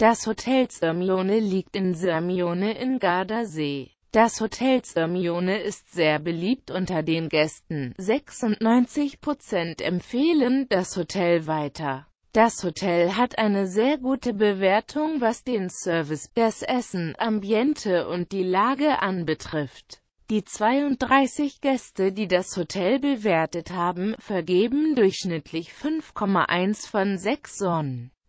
Das Hotel Sirmione liegt in Sirmione in Gardasee. Das Hotel Sirmione ist sehr beliebt unter den Gästen. 96% empfehlen das Hotel weiter. Das Hotel hat eine sehr gute Bewertung, was den Service, das Essen, Ambiente und die Lage anbetrifft. Die 32 Gäste, die das Hotel bewertet haben, vergeben durchschnittlich 5,1 von 6 Sonnen.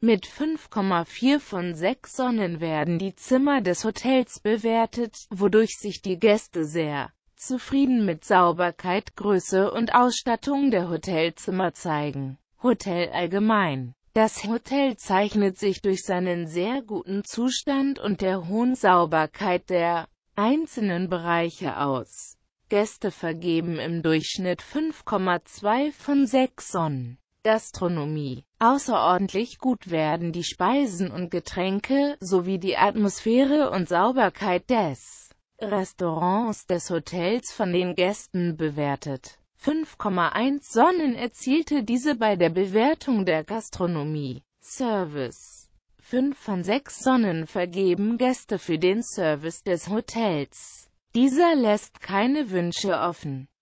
mit 5,4 von 6 Sonnen werden die Zimmer des Hotels bewertet, wodurch sich die Gäste sehr zufrieden mit Sauberkeit, Größe und Ausstattung der Hotelzimmer zeigen. Hotel allgemein das Hotel zeichnet sich durch seinen sehr guten Zustand und der hohen Sauberkeit der einzelnen Bereiche aus. Gäste vergeben im Durchschnitt 5,2 von 6 Sonnen. Gastronomie. Außerordentlich gut werden die Speisen und Getränke, sowie die Atmosphäre und Sauberkeit des Restaurants des Hotels von den Gästen bewertet. 5,1 Sonnen erzielte diese bei der Bewertung der Gastronomie. Service 5 von 6 Sonnen vergeben Gäste für den Service des Hotels. Dieser lässt keine Wünsche offen.